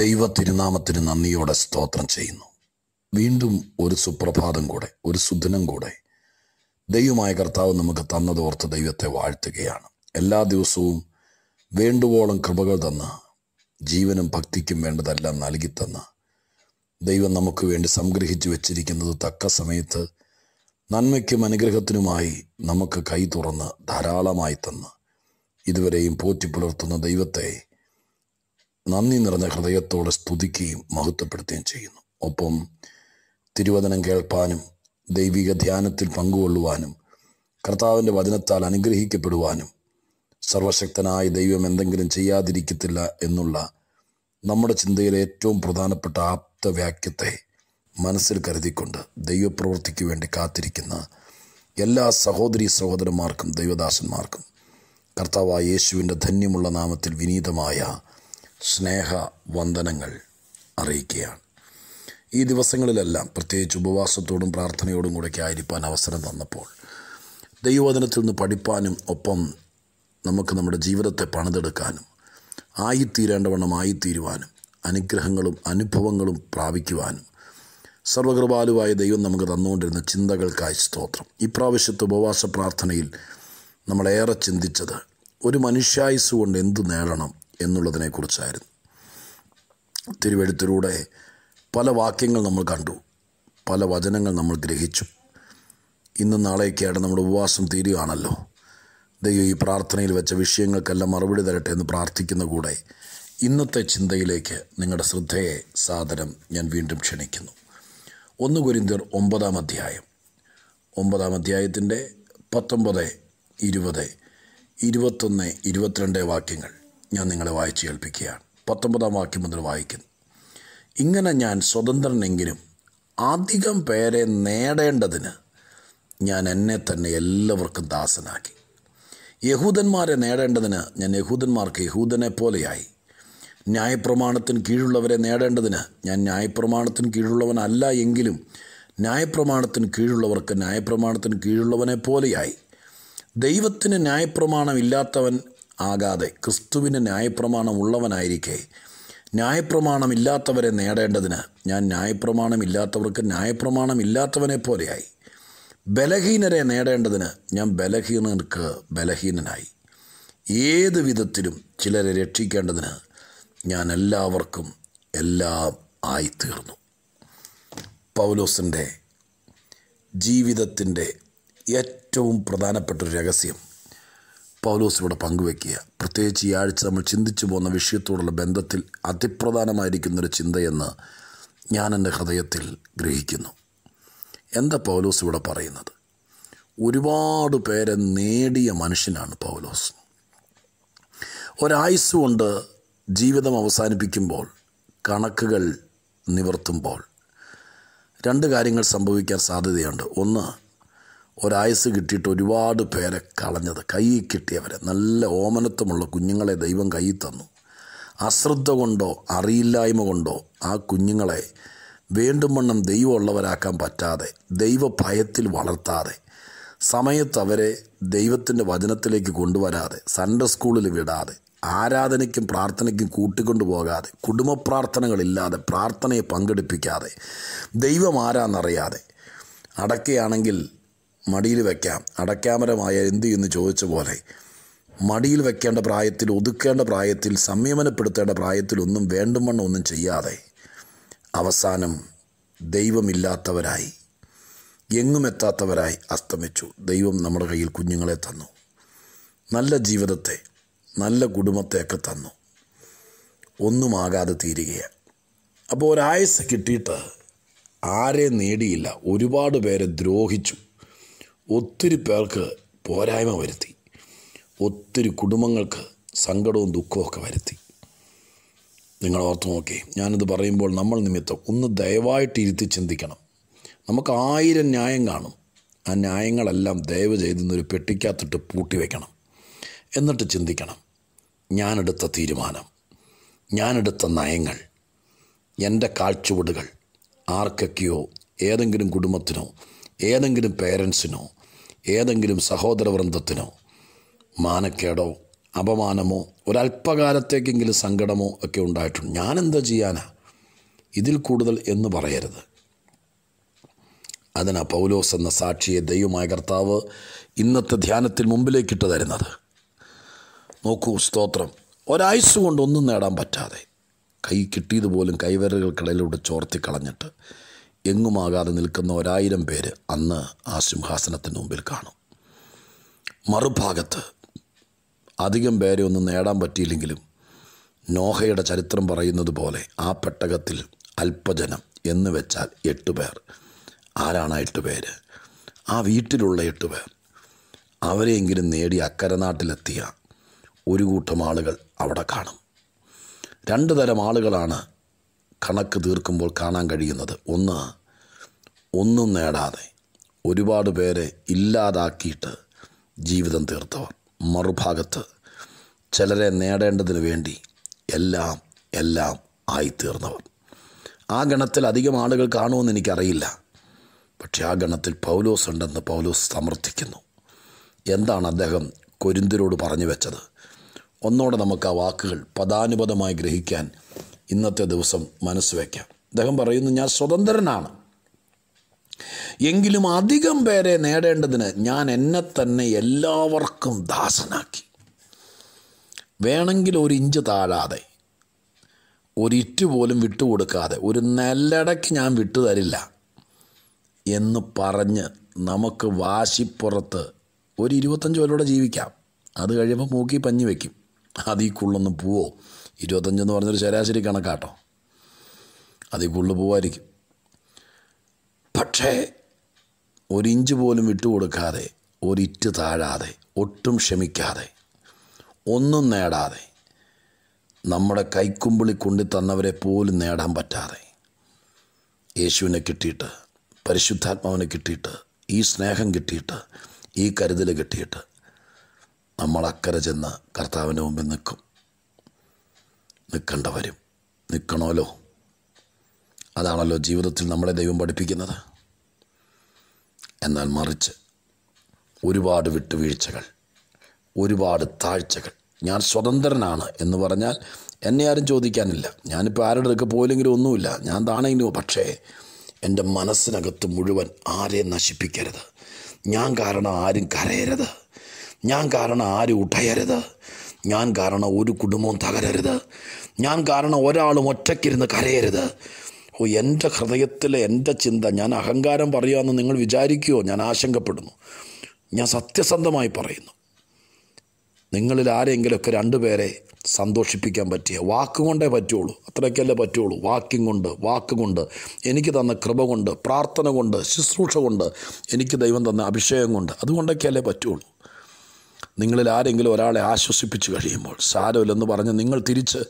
ദൈവ തിരുനാമത്തിന് നന്ദിയോടെ സ്തോത്രം ചെയ്യുന്നു വീണ്ടും ഒരു സുപ്രഭാതം കൂടെ ഒരു സുദിനം കൂടെ ദൈവമായ കർത്താവ് നമുക്ക് തന്നതോർത്ത് ദൈവത്തെ വാഴ്ത്തുകയാണ് എല്ലാ ദിവസവും വേണ്ടുവോളം കൃപകൾ തന്ന് ജീവനും ഭക്തിക്കും വേണ്ടതെല്ലാം നൽകി തന്ന ദൈവം നമുക്ക് വേണ്ടി സംഗ്രഹിച്ചു വെച്ചിരിക്കുന്നത് തക്ക സമയത്ത് നന്മയ്ക്കും അനുഗ്രഹത്തിനുമായി നമുക്ക് കൈ തുറന്ന് ധാരാളമായി തന്ന് ഇതുവരെയും പോറ്റി പുലർത്തുന്ന ദൈവത്തെ നന്ദി നിറഞ്ഞ ഹൃദയത്തോടെ സ്തുതിക്കുകയും മഹത്വപ്പെടുത്തുകയും ചെയ്യുന്നു ഒപ്പം തിരുവചനം കേൾപ്പാനും ദൈവിക ധ്യാനത്തിൽ പങ്കുകൊള്ളുവാനും കർത്താവിൻ്റെ വചനത്താൽ അനുഗ്രഹിക്കപ്പെടുവാനും സർവശക്തനായ ദൈവം എന്തെങ്കിലും ചെയ്യാതിരിക്കത്തില്ല എന്നുള്ള നമ്മുടെ ചിന്തയിലെ ഏറ്റവും പ്രധാനപ്പെട്ട ആപ്തവാക്യത്തെ മനസ്സിൽ കരുതിക്കൊണ്ട് ദൈവപ്രവൃത്തിക്ക് വേണ്ടി കാത്തിരിക്കുന്ന എല്ലാ സഹോദരി സഹോദരന്മാർക്കും ദൈവദാസന്മാർക്കും കർത്താവായ യേശുവിൻ്റെ ധന്യമുള്ള നാമത്തിൽ വിനീതമായ സ്നേഹ വന്ദനങ്ങൾ അറിയിക്കുകയാണ് ഈ ദിവസങ്ങളിലെല്ലാം പ്രത്യേകിച്ച് ഉപവാസത്തോടും പ്രാർത്ഥനയോടും കൂടെയൊക്കെ ആയിരിക്കാൻ അവസരം തന്നപ്പോൾ ദൈവവചനത്തിൽ നിന്ന് പഠിപ്പാനും ഒപ്പം നമുക്ക് നമ്മുടെ ജീവിതത്തെ പണിതെടുക്കാനും ആയിത്തീരേണ്ടവണ്ണം ആയിത്തീരുവാനും അനുഗ്രഹങ്ങളും അനുഭവങ്ങളും പ്രാപിക്കുവാനും സർവകൃപാലുവായ ദൈവം നമുക്ക് തന്നുകൊണ്ടിരുന്ന ചിന്തകൾക്കായി സ്തോത്രം ഇപ്രാവശ്യത്തെ ഉപവാസ പ്രാർത്ഥനയിൽ നമ്മളേറെ ചിന്തിച്ചത് ഒരു മനുഷ്യായുസ് കൊണ്ട് എന്തു നേടണം എന്നുള്ളതിനെക്കുറിച്ചായിരുന്നു തിരുവെഴുത്തിലൂടെ പല വാക്യങ്ങൾ നമ്മൾ കണ്ടു പല വചനങ്ങൾ നമ്മൾ ഗ്രഹിച്ചു ഇന്നും നാളെയൊക്കെയാണ് നമ്മുടെ ഉപവാസം തീരുകയാണല്ലോ ദൈവം ഈ പ്രാർത്ഥനയിൽ വെച്ച വിഷയങ്ങൾക്കെല്ലാം മറുപടി തരട്ടെ എന്ന് പ്രാർത്ഥിക്കുന്ന കൂടെ ഇന്നത്തെ ചിന്തയിലേക്ക് നിങ്ങളുടെ ശ്രദ്ധയെ സാധനം ഞാൻ വീണ്ടും ക്ഷണിക്കുന്നു ഒന്ന് കുരിന്തിയർ ഒമ്പതാം അധ്യായം ഒമ്പതാം അധ്യായത്തിൻ്റെ പത്തൊമ്പത് ഇരുപത് ഇരുപത്തൊന്ന് ഇരുപത്തിരണ്ട് വാക്യങ്ങൾ ഞാൻ നിങ്ങളെ വായിച്ചു കേൾപ്പിക്കുകയാണ് പത്തൊമ്പതാം വാക്യം മുതൽ വായിക്കുന്നു ഇങ്ങനെ ഞാൻ സ്വതന്ത്രനെങ്കിലും അധികം പേരെ നേടേണ്ടതിന് ഞാൻ എന്നെ തന്നെ എല്ലാവർക്കും ദാസനാക്കി യഹൂദന്മാരെ നേടേണ്ടതിന് ഞാൻ യഹൂദന്മാർക്ക് യഹൂദനെ പോലെയായി ന്യായപ്രമാണത്തിന് കീഴുള്ളവരെ നേടേണ്ടതിന് ഞാൻ ന്യായപ്രമാണത്തിന് കീഴുള്ളവനല്ല എങ്കിലും ന്യായപ്രമാണത്തിന് കീഴുള്ളവർക്ക് ന്യായപ്രമാണത്തിന് കീഴുള്ളവനെ പോലെയായി ദൈവത്തിന് ന്യായപ്രമാണമില്ലാത്തവൻ ഇല്ലാത്തവൻ ആകാതെ ക്രിസ്തുവിന് ന്യായപ്രമാണം ഉള്ളവനായിരിക്കെ ന്യായപ്രമാണമില്ലാത്തവരെ നേടേണ്ടതിന് ഞാൻ ന്യായപ്രമാണമില്ലാത്തവർക്ക് ന്യായപ്രമാണമില്ലാത്തവനെ പോലെയായി ബലഹീനരെ നേടേണ്ടതിന് ഞാൻ ബലഹീനർക്ക് ബലഹീനനായി ഏത് വിധത്തിലും ചിലരെ രക്ഷിക്കേണ്ടതിന് ഞാൻ എല്ലാവർക്കും എല്ലാം ആയിത്തീർന്നു പൗലോസിൻ്റെ ജീവിതത്തിൻ്റെ ഏറ്റവും പ്രധാനപ്പെട്ട രഹസ്യം പൗലോസ് ഇവിടെ പങ്കുവെക്കുക പ്രത്യേകിച്ച് ഈ ആഴ്ച നമ്മൾ ചിന്തിച്ചു പോകുന്ന വിഷയത്തോടുള്ള ബന്ധത്തിൽ അതിപ്രധാനമായിരിക്കുന്നൊരു ചിന്തയെന്ന് ഞാൻ എൻ്റെ ഹൃദയത്തിൽ ഗ്രഹിക്കുന്നു എന്താ പൗലോസ് ഇവിടെ പറയുന്നത് ഒരുപാട് പേരെ നേടിയ മനുഷ്യനാണ് പൗലോസ് ഒരായുസ് കൊണ്ട് ജീവിതം അവസാനിപ്പിക്കുമ്പോൾ കണക്കുകൾ നിവർത്തുമ്പോൾ രണ്ട് കാര്യങ്ങൾ സംഭവിക്കാൻ സാധ്യതയുണ്ട് ഒന്ന് ഒരായുസ് കിട്ടിയിട്ട് ഒരുപാട് പേരെ കളഞ്ഞത് കൈ കിട്ടിയവരെ നല്ല ഓമനത്വമുള്ള കുഞ്ഞുങ്ങളെ ദൈവം കൈ തന്നു അശ്രദ്ധ കൊണ്ടോ അറിയില്ലായ്മ കൊണ്ടോ ആ കുഞ്ഞുങ്ങളെ വീണ്ടും വണ്ണം ദൈവമുള്ളവരാക്കാൻ പറ്റാതെ ദൈവഭയത്തിൽ വളർത്താതെ സമയത്ത് അവരെ ദൈവത്തിൻ്റെ വചനത്തിലേക്ക് കൊണ്ടുവരാതെ സൺഡേ സ്കൂളിൽ വിടാതെ ആരാധനയ്ക്കും പ്രാർത്ഥനയ്ക്കും കൂട്ടിക്കൊണ്ടു പോകാതെ കുടുംബ പ്രാർത്ഥനകളില്ലാതെ പ്രാർത്ഥനയെ പങ്കെടുപ്പിക്കാതെ ദൈവം ആരാന്നറിയാതെ അടക്കയാണെങ്കിൽ മടിയിൽ വെക്കാം അടക്കാമരമായ എന്ത് എന്ന് ചോദിച്ച പോലെ മടിയിൽ വെക്കേണ്ട പ്രായത്തിൽ ഒതുക്കേണ്ട പ്രായത്തിൽ സംയമനപ്പെടുത്തേണ്ട പ്രായത്തിൽ ഒന്നും വേണ്ടുമണ്ണം ഒന്നും ചെയ്യാതെ അവസാനം ദൈവമില്ലാത്തവരായി എങ്ങും എത്താത്തവരായി അസ്തമിച്ചു ദൈവം നമ്മുടെ കയ്യിൽ കുഞ്ഞുങ്ങളെ തന്നു നല്ല ജീവിതത്തെ നല്ല കുടുംബത്തെയൊക്കെ തന്നു ഒന്നുമാകാതെ തീരുകയാണ് അപ്പോൾ ഒരായസ് കിട്ടിയിട്ട് ആരെ നേടിയില്ല ഒരുപാട് പേരെ ദ്രോഹിച്ചു ഒത്തിരി പേർക്ക് പോരായ്മ വരുത്തി ഒത്തിരി കുടുംബങ്ങൾക്ക് സങ്കടവും ദുഃഖവും വരുത്തി നിങ്ങൾ ഓർത്ത് നോക്കി ഞാനിത് പറയുമ്പോൾ നമ്മൾ നിമിത്തം ഒന്ന് ദയവായിട്ട് ഇരുത്തി ചിന്തിക്കണം നമുക്ക് ആയിരം ന്യായം കാണും ആ ന്യായങ്ങളെല്ലാം ദയവ് ചെയ്തെന്നൊരു പെട്ടിക്കകത്തിട്ട് പൂട്ടി വയ്ക്കണം എന്നിട്ട് ചിന്തിക്കണം ഞാനെടുത്ത തീരുമാനം ഞാനെടുത്ത നയങ്ങൾ എൻ്റെ കാഴ്ചവടുകൾ ആർക്കൊക്കെയോ ഏതെങ്കിലും കുടുംബത്തിനോ ഏതെങ്കിലും പേരൻസിനോ ഏതെങ്കിലും സഹോദരവൃന്ദത്തിനോ മാനക്കേടോ അപമാനമോ ഒരല്പകാലത്തേക്കെങ്കിലും സങ്കടമോ ഒക്കെ ഉണ്ടായിട്ടുണ്ട് ഞാനെന്താ ചെയ്യാനാ ഇതിൽ കൂടുതൽ എന്ന് പറയരുത് അതിനാ പൗലോസ് എന്ന സാക്ഷിയെ ദൈവമായ കർത്താവ് ഇന്നത്തെ ധ്യാനത്തിൽ മുമ്പിലേക്കിട്ട് തരുന്നത് നോക്കൂ സ്തോത്രം ഒരായുസ് കൊണ്ടൊന്നും നേടാൻ പറ്റാതെ കൈ കിട്ടിയതുപോലും കൈവരലുകൾക്കിടയിലൂടെ ചോർത്തി കളഞ്ഞിട്ട് എങ്ങുമാകാതെ നിൽക്കുന്ന ഒരായിരം പേര് അന്ന് ആ സിംഹാസനത്തിന് മുമ്പിൽ കാണും മറുഭാഗത്ത് അധികം പേരെ ഒന്നും നേടാൻ പറ്റിയില്ലെങ്കിലും നോഹയുടെ ചരിത്രം പറയുന്നത് പോലെ ആ പെട്ടകത്തിൽ അല്പജനം എന്ന് വെച്ചാൽ എട്ട് പേർ ആരാണ് ആ എട്ട് പേര് ആ വീട്ടിലുള്ള എട്ട് പേർ അവരെയെങ്കിലും നേടി നാട്ടിലെത്തിയ ഒരു കൂട്ടം ആളുകൾ അവിടെ കാണും രണ്ട് തരം ആളുകളാണ് കണക്ക് തീർക്കുമ്പോൾ കാണാൻ കഴിയുന്നത് ഒന്ന് ഒന്നും നേടാതെ ഒരുപാട് പേരെ ഇല്ലാതാക്കിയിട്ട് ജീവിതം തീർത്തവർ മറുഭാഗത്ത് ചിലരെ നേടേണ്ടതിന് വേണ്ടി എല്ലാം എല്ലാം ആയിത്തീർന്നവർ ആ ഗണത്തിൽ അധികം ആളുകൾ കാണുമെന്ന് എനിക്കറിയില്ല പക്ഷേ ആ ഗണത്തിൽ പൗലോസ് ഉണ്ടെന്ന് പൗലോസ് സമർത്ഥിക്കുന്നു എന്താണ് അദ്ദേഹം കൊരിന്തിരോട് പറഞ്ഞു വെച്ചത് ഒന്നോടെ നമുക്ക് ആ വാക്കുകൾ പദാനുപദമായി ഗ്രഹിക്കാൻ ഇന്നത്തെ ദിവസം മനസ്സ് വയ്ക്കാം അദ്ദേഹം പറയുന്നു ഞാൻ സ്വതന്ത്രനാണ് എങ്കിലും അധികം പേരെ നേടേണ്ടതിന് ഞാൻ എന്നെ തന്നെ എല്ലാവർക്കും ദാസനാക്കി വേണമെങ്കിൽ ഒരു ഇഞ്ച് താഴാതെ ഒരിറ്റ് പോലും വിട്ടുകൊടുക്കാതെ ഒരു നെല്ലടയ്ക്ക് ഞാൻ വിട്ടുതരില്ല എന്ന് പറഞ്ഞ് നമുക്ക് വാശിപ്പുറത്ത് ഒരു ഇരുപത്തഞ്ച് കൊല്ലൂടെ ജീവിക്കാം അത് കഴിയുമ്പോൾ മൂക്കി പഞ്ഞു വയ്ക്കും അതിൽ പോവോ ഇരുപത്തഞ്ചെന്ന് പറഞ്ഞൊരു ശരാശരി കണക്കാട്ടോ അതിൽ കൂടുതൽ പോവായിരിക്കും പക്ഷേ ഒരിഞ്ച് പോലും വിട്ടുകൊടുക്കാതെ ഒരിറ്റ് താഴാതെ ഒട്ടും ക്ഷമിക്കാതെ ഒന്നും നേടാതെ നമ്മുടെ കൈക്കുമ്പിളി കൊണ്ടു തന്നവരെ പോലും നേടാൻ പറ്റാതെ യേശുവിനെ കിട്ടിയിട്ട് പരിശുദ്ധാത്മാവിനെ കിട്ടിയിട്ട് ഈ സ്നേഹം കിട്ടിയിട്ട് ഈ കരുതൽ കിട്ടിയിട്ട് നമ്മൾ അക്കരെ ചെന്ന് കർത്താവിൻ്റെ മുമ്പിൽ നിൽക്കും വരും നിൽക്കണമല്ലോ അതാണല്ലോ ജീവിതത്തിൽ നമ്മളെ ദൈവം പഠിപ്പിക്കുന്നത് എന്നാൽ മറിച്ച് ഒരുപാട് വിട്ടുവീഴ്ചകൾ ഒരുപാട് താഴ്ചകൾ ഞാൻ സ്വതന്ത്രനാണ് എന്ന് പറഞ്ഞാൽ എന്നെ ആരും ചോദിക്കാനില്ല ഞാനിപ്പോൾ ആരുടെ അടുക്ക പോയില്ലെങ്കിലും ഒന്നുമില്ല ഞാൻ താണെങ്കിലും പക്ഷേ എൻ്റെ മനസ്സിനകത്ത് മുഴുവൻ ആരെയും നശിപ്പിക്കരുത് ഞാൻ കാരണം ആരും കരയരുത് ഞാൻ കാരണം ആരും ഉടയരുത് ഞാൻ കാരണം ഒരു കുടുംബവും തകരരുത് ഞാൻ കാരണം ഒരാളും ഒറ്റയ്ക്കിരുന്ന് കരയരുത് ഓ എൻ്റെ ഹൃദയത്തിലെ എൻ്റെ ചിന്ത ഞാൻ അഹങ്കാരം പറയുമെന്ന് നിങ്ങൾ വിചാരിക്കുമോ ഞാൻ ആശങ്കപ്പെടുന്നു ഞാൻ സത്യസന്ധമായി പറയുന്നു നിങ്ങളിൽ ആരെങ്കിലുമൊക്കെ രണ്ടുപേരെ സന്തോഷിപ്പിക്കാൻ പറ്റിയ വാക്കുകൊണ്ടേ പറ്റുള്ളൂ അത്രയ്ക്കല്ലേ പറ്റുള്ളൂ വാക്കിംഗ് കൊണ്ട് വാക്കുകൊണ്ട് എനിക്ക് തന്ന കൃപ കൊണ്ട് പ്രാർത്ഥന കൊണ്ട് ശുശ്രൂഷ കൊണ്ട് എനിക്ക് ദൈവം തന്ന അഭിഷേകം കൊണ്ട് അതുകൊണ്ടൊക്കെയല്ലേ പറ്റുള്ളൂ നിങ്ങളിൽ ആരെങ്കിലും ഒരാളെ ആശ്വസിപ്പിച്ച് കഴിയുമ്പോൾ സാരമില്ലെന്ന് പറഞ്ഞ് നിങ്ങൾ തിരിച്ച്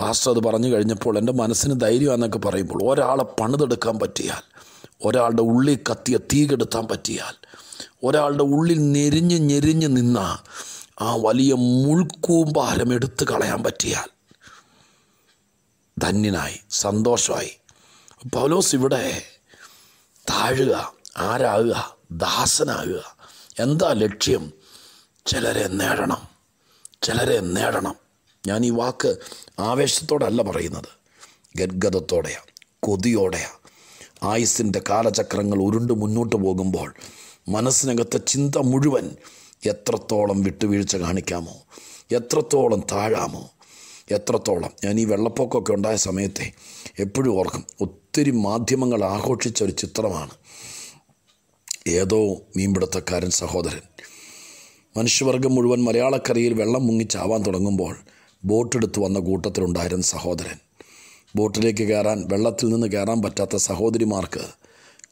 പാസ്റ്റർ അത് പറഞ്ഞു കഴിഞ്ഞപ്പോൾ എൻ്റെ മനസ്സിന് എന്നൊക്കെ പറയുമ്പോൾ ഒരാളെ പണിതെടുക്കാൻ പറ്റിയാൽ ഒരാളുടെ ഉള്ളിൽ കത്തിയ തീ കെടുത്താൻ പറ്റിയാൽ ഒരാളുടെ ഉള്ളിൽ ഞെരിഞ്ഞ് ഞെരിഞ്ഞ് നിന്ന ആ വലിയ മുൾക്കൂമ്പാരം എടുത്തു കളയാൻ പറ്റിയാൽ ധന്യനായി സന്തോഷമായി പൗലോസ് ഇവിടെ താഴുക ആരാകുക ദാസനാകുക എന്താ ലക്ഷ്യം ചിലരെ നേടണം ചിലരെ നേടണം ഞാൻ ഈ വാക്ക് ആവേശത്തോടല്ല പറയുന്നത് ഗദ്ഗതത്തോടെയാണ് കൊതിയോടെയാണ് ആയുസിൻ്റെ കാലചക്രങ്ങൾ ഉരുണ്ട് മുന്നോട്ട് പോകുമ്പോൾ മനസ്സിനകത്തെ ചിന്ത മുഴുവൻ എത്രത്തോളം വിട്ടുവീഴ്ച കാണിക്കാമോ എത്രത്തോളം താഴാമോ എത്രത്തോളം ഞാൻ ഈ വെള്ളപ്പൊക്കമൊക്കെ ഉണ്ടായ സമയത്തെ എപ്പോഴും ഓർക്കും ഒത്തിരി മാധ്യമങ്ങൾ ആഘോഷിച്ച ഒരു ചിത്രമാണ് ഏതോ മീൻപിടുത്തക്കാരൻ സഹോദരൻ മനുഷ്യവർഗം മുഴുവൻ മലയാളക്കരയിൽ വെള്ളം മുങ്ങിച്ചാവാൻ തുടങ്ങുമ്പോൾ ബോട്ടെടുത്ത് വന്ന കൂട്ടത്തിലുണ്ടായിരുന്ന സഹോദരൻ ബോട്ടിലേക്ക് കയറാൻ വെള്ളത്തിൽ നിന്ന് കയറാൻ പറ്റാത്ത സഹോദരിമാർക്ക്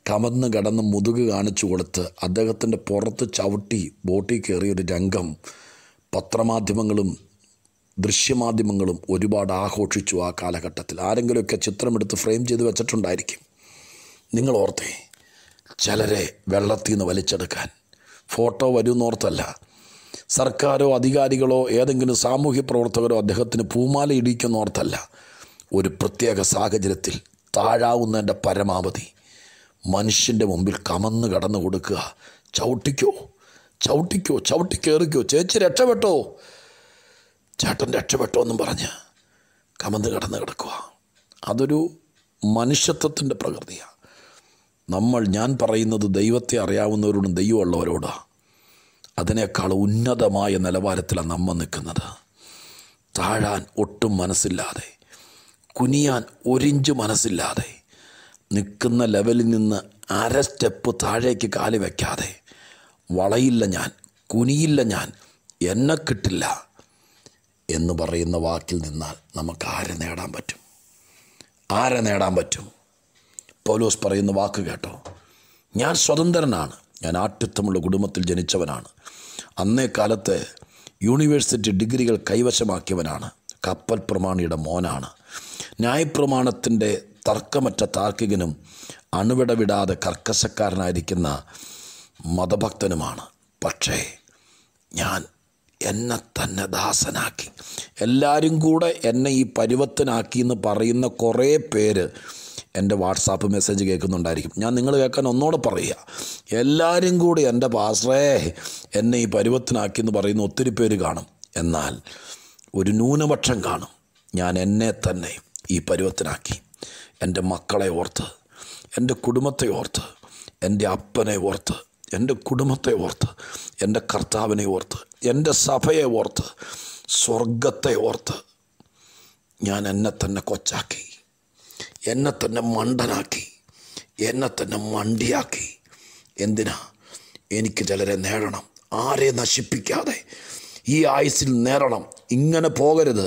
കമന്ന് കടന്ന് മുതുക് കാണിച്ചു കൊടുത്ത് അദ്ദേഹത്തിൻ്റെ പുറത്ത് ചവിട്ടി ബോട്ടിൽ കയറിയൊരു രംഗം പത്രമാധ്യമങ്ങളും ദൃശ്യമാധ്യമങ്ങളും ഒരുപാട് ആഘോഷിച്ചു ആ കാലഘട്ടത്തിൽ ആരെങ്കിലുമൊക്കെ ചിത്രമെടുത്ത് ഫ്രെയിം ചെയ്ത് വെച്ചിട്ടുണ്ടായിരിക്കും നിങ്ങൾ ഓർത്തേ ചിലരെ വെള്ളത്തിൽ നിന്ന് വലിച്ചെടുക്കാൻ ഫോട്ടോ വരുമെന്നോർത്തല്ല സർക്കാരോ അധികാരികളോ ഏതെങ്കിലും സാമൂഹ്യ പ്രവർത്തകരോ അദ്ദേഹത്തിന് പൂമാല ഇടിക്കുന്നോർത്തല്ല ഒരു പ്രത്യേക സാഹചര്യത്തിൽ താഴാവുന്നതിൻ്റെ പരമാവധി മനുഷ്യൻ്റെ മുമ്പിൽ കമന്ന് കടന്നു കൊടുക്കുക ചവിട്ടിക്കോ ചവിട്ടിക്കോ ചവിട്ടിക്കേറിക്കോ ചേച്ചി രക്ഷപ്പെട്ടോ ചേട്ടൻ രക്ഷപ്പെട്ടോ എന്നും പറഞ്ഞ് കമന്ന് കടന്ന് കിടക്കുക അതൊരു മനുഷ്യത്വത്തിൻ്റെ പ്രകൃതിയാണ് നമ്മൾ ഞാൻ പറയുന്നത് ദൈവത്തെ അറിയാവുന്നവരോടും ദൈവമുള്ളവരോടാണ് അതിനേക്കാൾ ഉന്നതമായ നിലവാരത്തിലാണ് നമ്മൾ നിൽക്കുന്നത് താഴാൻ ഒട്ടും മനസ്സില്ലാതെ കുനിയാൻ ഒരിഞ്ച് മനസ്സില്ലാതെ നിൽക്കുന്ന ലെവലിൽ നിന്ന് അര സ്റ്റെപ്പ് താഴേക്ക് കാലി വയ്ക്കാതെ വളയില്ല ഞാൻ കുനിയില്ല ഞാൻ എന്നെ കിട്ടില്ല എന്ന് പറയുന്ന വാക്കിൽ നിന്നാൽ നമുക്ക് ആരെ നേടാൻ പറ്റും ആരെ നേടാൻ പറ്റും പൗലോസ് പറയുന്ന വാക്ക് കേട്ടോ ഞാൻ സ്വതന്ത്രനാണ് ഞാൻ ആട്ടിത്വമുള്ള കുടുംബത്തിൽ ജനിച്ചവനാണ് അന്നേ കാലത്ത് യൂണിവേഴ്സിറ്റി ഡിഗ്രികൾ കൈവശമാക്കിയവനാണ് കപ്പൽ പ്രമാണിയുടെ മോനാണ് ന്യായപ്രമാണത്തിൻ്റെ തർക്കമറ്റ താർക്കികനും അണുവിടവിടാതെ കർക്കശക്കാരനായിരിക്കുന്ന മതഭക്തനുമാണ് പക്ഷേ ഞാൻ എന്നെ തന്നെ ദാസനാക്കി എല്ലാവരും കൂടെ എന്നെ ഈ പരുവത്തിനാക്കി എന്ന് പറയുന്ന കുറേ പേര് എൻ്റെ വാട്സാപ്പ് മെസ്സേജ് കേൾക്കുന്നുണ്ടായിരിക്കും ഞാൻ നിങ്ങൾ കേൾക്കാൻ ഒന്നോട് പറയുക എല്ലാവരും കൂടി എൻ്റെ പാസ്റ്ററേ എന്നെ ഈ പരുവത്തിനാക്കി എന്ന് പറയുന്ന ഒത്തിരി പേര് കാണും എന്നാൽ ഒരു ന്യൂനപക്ഷം കാണും ഞാൻ എന്നെ തന്നെ ഈ പരുവത്തിനാക്കി എൻ്റെ മക്കളെ ഓർത്ത് എൻ്റെ കുടുംബത്തെ ഓർത്ത് എൻ്റെ അപ്പനെ ഓർത്ത് എൻ്റെ കുടുംബത്തെ ഓർത്ത് എൻ്റെ കർത്താവിനെ ഓർത്ത് എൻ്റെ സഭയെ ഓർത്ത് സ്വർഗത്തെ ഓർത്ത് ഞാൻ എന്നെ തന്നെ കൊച്ചാക്കി എന്നെ തന്നെ മണ്ടനാക്കി എന്നെ തന്നെ മണ്ടിയാക്കി എന്തിനാ എനിക്ക് ചിലരെ നേടണം ആരെ നശിപ്പിക്കാതെ ഈ ആയുസിൽ നേടണം ഇങ്ങനെ പോകരുത്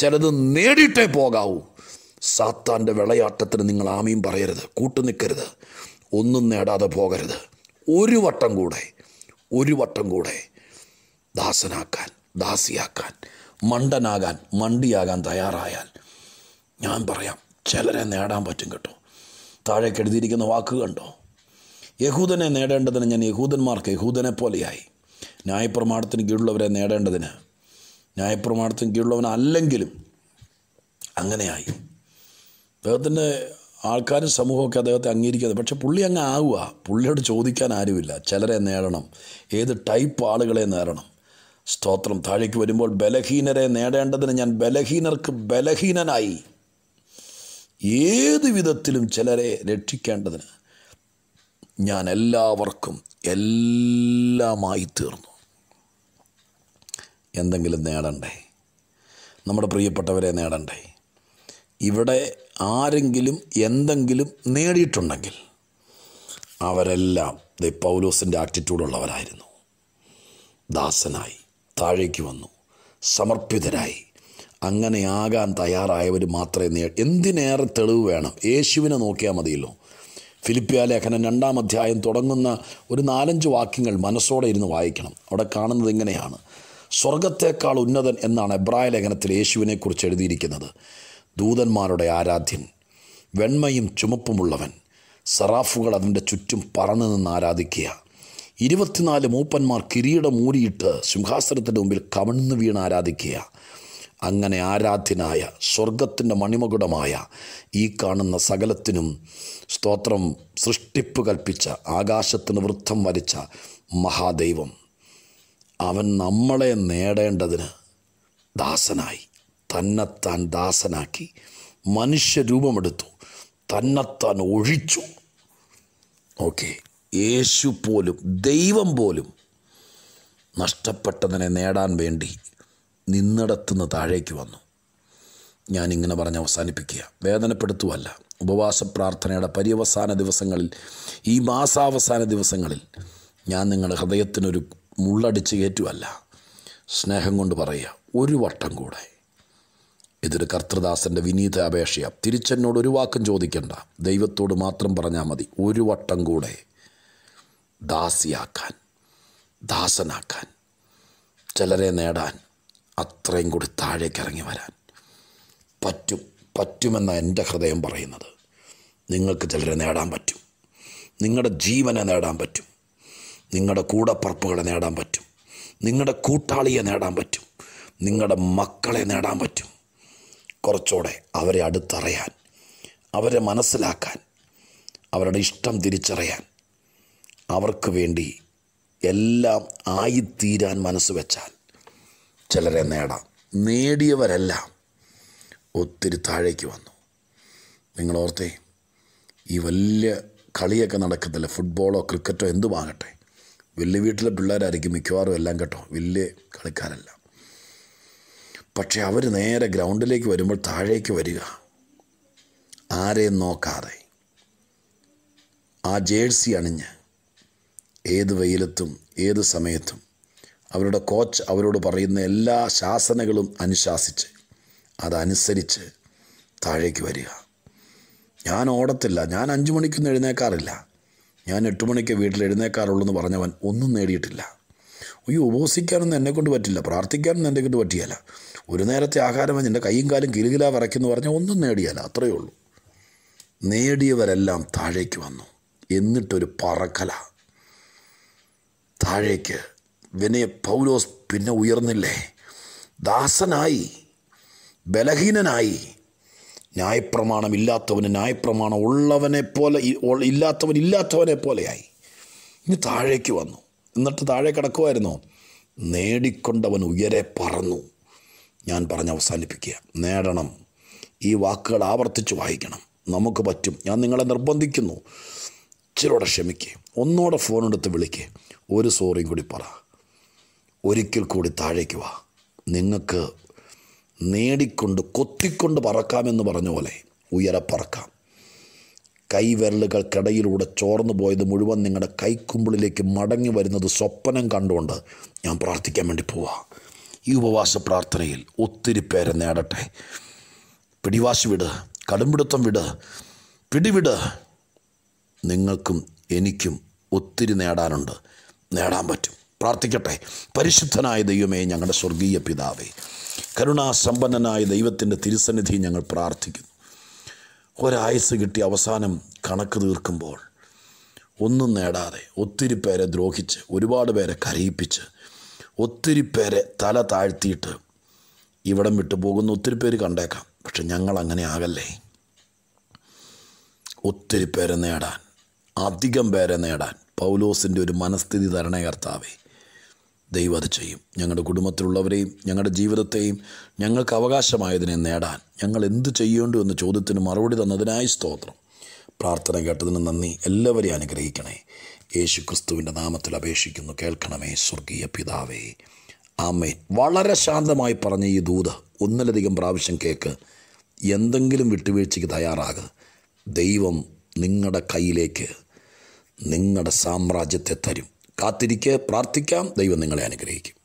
ചിലത് നേടിയിട്ടേ പോകാവൂ സാത്താൻ്റെ വിളയാട്ടത്തിന് നിങ്ങൾ ആമയും പറയരുത് കൂട്ടുനിൽക്കരുത് ഒന്നും നേടാതെ പോകരുത് ഒരു വട്ടം കൂടെ ഒരു വട്ടം കൂടെ ദാസനാക്കാൻ ദാസിയാക്കാൻ മണ്ടനാകാൻ മണ്ടിയാകാൻ തയ്യാറായാൽ ഞാൻ പറയാം ചിലരെ നേടാൻ പറ്റും കേട്ടോ താഴേക്ക് എഴുതിയിരിക്കുന്ന വാക്ക് കണ്ടോ യഹൂദനെ നേടേണ്ടതിന് ഞാൻ യഹൂദന്മാർക്ക് യഹൂദനെ പോലെയായി ന്യായപ്രമാണത്തിന് കീഴുള്ളവരെ നേടേണ്ടതിന് ന്യായപ്രമാണത്തിന് കീഴുള്ളവനല്ലെങ്കിലും അങ്ങനെയായി അദ്ദേഹത്തിൻ്റെ ആൾക്കാരും സമൂഹമൊക്കെ അദ്ദേഹത്തെ അംഗീകരിക്കുന്നത് പക്ഷെ പുള്ളി അങ്ങ് ആവുക പുള്ളിയോട് ചോദിക്കാൻ ആരുമില്ല ചിലരെ നേടണം ഏത് ടൈപ്പ് ആളുകളെ നേടണം സ്തോത്രം താഴേക്ക് വരുമ്പോൾ ബലഹീനരെ നേടേണ്ടതിന് ഞാൻ ബലഹീനർക്ക് ബലഹീനനായി ഏത് വിധത്തിലും ചിലരെ രക്ഷിക്കേണ്ടതിന് ഞാൻ എല്ലാവർക്കും എല്ലാമായി തീർന്നു എന്തെങ്കിലും നേടണ്ടേ നമ്മുടെ പ്രിയപ്പെട്ടവരെ നേടണ്ടേ ഇവിടെ ആരെങ്കിലും എന്തെങ്കിലും നേടിയിട്ടുണ്ടെങ്കിൽ അവരെല്ലാം ദ പൗലോസിൻ്റെ ആറ്റിറ്റ്യൂഡുള്ളവരായിരുന്നു ദാസനായി താഴേക്ക് വന്നു സമർപ്പിതരായി അങ്ങനെയാകാൻ തയ്യാറായവർ മാത്രമേ നേ എന്തിനേറെ തെളിവ് വേണം യേശുവിനെ നോക്കിയാൽ മതിയല്ലോ ഫിലിപ്പിയ ലേഖനം രണ്ടാം അധ്യായം തുടങ്ങുന്ന ഒരു നാലഞ്ച് വാക്യങ്ങൾ മനസ്സോടെ ഇരുന്ന് വായിക്കണം അവിടെ കാണുന്നത് ഇങ്ങനെയാണ് സ്വർഗത്തേക്കാൾ ഉന്നതൻ എന്നാണ് എബ്രായ ലേഖനത്തിൽ യേശുവിനെക്കുറിച്ച് എഴുതിയിരിക്കുന്നത് ദൂതന്മാരുടെ ആരാധ്യൻ വെണ്മയും ചുമപ്പുമുള്ളവൻ സറാഫുകൾ അതിൻ്റെ ചുറ്റും പറന്നു നിന്ന് ആരാധിക്കുക ഇരുപത്തിനാല് മൂപ്പന്മാർ കിരീടം മൂടിയിട്ട് സിംഹാസനത്തിൻ്റെ മുമ്പിൽ കമഴ്ന്നു വീണ് ആരാധിക്കുക അങ്ങനെ ആരാധ്യനായ സ്വർഗത്തിൻ്റെ മണിമകുടമായ ഈ കാണുന്ന സകലത്തിനും സ്തോത്രം സൃഷ്ടിപ്പ് കൽപ്പിച്ച ആകാശത്തിന് വൃത്തം വരച്ച മഹാദൈവം അവൻ നമ്മളെ നേടേണ്ടതിന് ദാസനായി തന്നെത്താൻ ദാസനാക്കി മനുഷ്യരൂപമെടുത്തു തന്നെത്താൻ ഒഴിച്ചു ഓക്കെ യേശു പോലും ദൈവം പോലും നഷ്ടപ്പെട്ടതിനെ നേടാൻ വേണ്ടി നിന്നിടത്തുനിന്ന് താഴേക്ക് വന്നു ഞാനിങ്ങനെ പറഞ്ഞ് അവസാനിപ്പിക്കുക വേദനപ്പെടുത്തുവല്ല ഉപവാസ പ്രാർത്ഥനയുടെ പര്യവസാന ദിവസങ്ങളിൽ ഈ മാസാവസാന ദിവസങ്ങളിൽ ഞാൻ നിങ്ങളുടെ ഹൃദയത്തിനൊരു മുള്ളടിച്ച് കയറ്റുമല്ല സ്നേഹം കൊണ്ട് പറയുക ഒരു വട്ടം കൂടെ ഇതൊരു കർത്തൃദാസൻ്റെ വിനീത അപേക്ഷയാണ് തിരിച്ചെന്നോട് ഒരു വാക്കും ചോദിക്കണ്ട ദൈവത്തോട് മാത്രം പറഞ്ഞാൽ മതി ഒരു വട്ടം കൂടെ ദാസിയാക്കാൻ ദാസനാക്കാൻ ചിലരെ നേടാൻ അത്രയും കൂടി താഴേക്ക് ഇറങ്ങി വരാൻ പറ്റും പറ്റുമെന്ന എൻ്റെ ഹൃദയം പറയുന്നത് നിങ്ങൾക്ക് ചിലരെ നേടാൻ പറ്റും നിങ്ങളുടെ ജീവനെ നേടാൻ പറ്റും നിങ്ങളുടെ കൂടപ്പറപ്പുകളെ നേടാൻ പറ്റും നിങ്ങളുടെ കൂട്ടാളിയെ നേടാൻ പറ്റും നിങ്ങളുടെ മക്കളെ നേടാൻ പറ്റും കുറച്ചുകൂടെ അവരെ അടുത്തറിയാൻ അവരെ മനസ്സിലാക്കാൻ അവരുടെ ഇഷ്ടം തിരിച്ചറിയാൻ അവർക്ക് വേണ്ടി എല്ലാം ആയിത്തീരാൻ മനസ്സ് വെച്ചാൽ ചിലരെ നേടാം നേടിയവരല്ല ഒത്തിരി താഴേക്ക് വന്നു നിങ്ങൾ ഓർത്തേ ഈ വലിയ കളിയൊക്കെ നടക്കത്തില്ല ഫുട്ബോളോ ക്രിക്കറ്റോ വാങ്ങട്ടെ വലിയ വീട്ടിലെ പിള്ളേരായിരിക്കും മിക്കവാറും എല്ലാം കേട്ടോ വലിയ കളിക്കാരല്ല പക്ഷെ അവർ നേരെ ഗ്രൗണ്ടിലേക്ക് വരുമ്പോൾ താഴേക്ക് വരിക ആരെയും നോക്കാതെ ആ ജേഴ്സി അണിഞ്ഞ് ഏത് വെയിലത്തും ഏത് സമയത്തും അവരുടെ കോച്ച് അവരോട് പറയുന്ന എല്ലാ ശാസനകളും അനുശാസിച്ച് അതനുസരിച്ച് താഴേക്ക് വരിക ഞാൻ ഓടത്തില്ല ഞാൻ അഞ്ചു മണിക്കൊന്നും എഴുന്നേക്കാറില്ല ഞാൻ എട്ട് മണിക്ക് വീട്ടിൽ എഴുന്നേക്കാറുള്ളൂ എന്ന് പറഞ്ഞവൻ ഒന്നും നേടിയിട്ടില്ല ഈ ഉപവസിക്കാനൊന്നും എന്നെക്കൊണ്ട് പറ്റില്ല പ്രാർത്ഥിക്കാനൊന്നും എന്നെക്കൊണ്ട് പറ്റിയല്ല ഒരു നേരത്തെ ആഹാരം എൻ്റെ കൈയും കാലും കിലുകില വരയ്ക്കുന്നു പറഞ്ഞാൽ ഒന്നും നേടിയല്ല അത്രയേ ഉള്ളൂ നേടിയവരെല്ലാം താഴേക്ക് വന്നു എന്നിട്ടൊരു പറക്കല താഴേക്ക് വിനയ പൗലോസ് പിന്നെ ഉയർന്നില്ലേ ദാസനായി ബലഹീനനായി ന്യായപ്രമാണം ഇല്ലാത്തവന് ന്യായപ്രമാണം ഉള്ളവനെ പോലെ ഇല്ലാത്തവൻ ഇല്ലാത്തവനെ പോലെയായി ഇനി താഴേക്ക് വന്നു എന്നിട്ട് താഴെ കിടക്കുമായിരുന്നു നേടിക്കൊണ്ടവൻ ഉയരെ പറന്നു ഞാൻ പറഞ്ഞ് അവസാനിപ്പിക്കുക നേടണം ഈ വാക്കുകൾ ആവർത്തിച്ച് വായിക്കണം നമുക്ക് പറ്റും ഞാൻ നിങ്ങളെ നിർബന്ധിക്കുന്നു ഇച്ചിരൂടെ ക്ഷമിക്കുക ഒന്നുകൂടെ ഫോണെടുത്ത് വിളിക്കുക ഒരു സോറിയും കൂടി പറ ഒരിക്കൽ കൂടി താഴേക്ക് വാ നിങ്ങൾക്ക് നേടിക്കൊണ്ട് കൊത്തിക്കൊണ്ട് പറക്കാമെന്ന് പറഞ്ഞ പോലെ ഉയരെ പറക്കാം കൈവിരലുകൾക്കിടയിലൂടെ ചോർന്നു പോയത് മുഴുവൻ നിങ്ങളുടെ കൈക്കുമ്പിളിലേക്ക് മടങ്ങി വരുന്നത് സ്വപ്നം കണ്ടുകൊണ്ട് ഞാൻ പ്രാർത്ഥിക്കാൻ വേണ്ടി പോവാം ഈ ഉപവാസ പ്രാർത്ഥനയിൽ ഒത്തിരി പേരെ നേടട്ടെ പിടിവാശി വിട് കടുംപിടുത്തം വിട് പിടിവിട് നിങ്ങൾക്കും എനിക്കും ഒത്തിരി നേടാനുണ്ട് നേടാൻ പറ്റും പ്രാർത്ഥിക്കട്ടെ പരിശുദ്ധനായ ദൈവമേ ഞങ്ങളുടെ സ്വർഗീയ പിതാവേ കരുണാസമ്പന്നനായ ദൈവത്തിൻ്റെ തിരുസന്നിധി ഞങ്ങൾ പ്രാർത്ഥിക്കുന്നു ഒരായുസ് കിട്ടി അവസാനം കണക്ക് തീർക്കുമ്പോൾ ഒന്നും നേടാതെ ഒത്തിരി പേരെ ദ്രോഹിച്ച് ഒരുപാട് പേരെ കരയിപ്പിച്ച് ഒത്തിരി പേരെ തല താഴ്ത്തിയിട്ട് ഇവിടം വിട്ടു പോകുന്ന ഒത്തിരി പേര് കണ്ടേക്കാം പക്ഷെ ഞങ്ങൾ അങ്ങനെ ആകല്ലേ ഒത്തിരി പേരെ നേടാൻ അധികം പേരെ നേടാൻ പൗലോസിൻ്റെ ഒരു മനസ്ഥിതി തരണേ കർത്താവേ ദൈവം അത് ചെയ്യും ഞങ്ങളുടെ കുടുംബത്തിലുള്ളവരെയും ഞങ്ങളുടെ ജീവിതത്തെയും ഞങ്ങൾക്ക് അവകാശമായതിനെ നേടാൻ ഞങ്ങൾ എന്ത് ചെയ്യേണ്ടു എന്ന ചോദ്യത്തിന് മറുപടി തന്നതിനായി സ്തോത്രം പ്രാർത്ഥന കേട്ടതിന് നന്ദി എല്ലാവരെയും അനുഗ്രഹിക്കണേ യേശു ക്രിസ്തുവിൻ്റെ നാമത്തിൽ അപേക്ഷിക്കുന്നു കേൾക്കണമേ സ്വർഗീയ പിതാവേ ആമേ വളരെ ശാന്തമായി പറഞ്ഞ ഈ ദൂത് ഒന്നിലധികം പ്രാവശ്യം കേക്ക് എന്തെങ്കിലും വിട്ടുവീഴ്ചയ്ക്ക് തയ്യാറാകുക ദൈവം നിങ്ങളുടെ കയ്യിലേക്ക് നിങ്ങളുടെ സാമ്രാജ്യത്തെ തരും കാത്തിരിക്കുക പ്രാർത്ഥിക്കാം ദൈവം നിങ്ങളെ അനുഗ്രഹിക്കും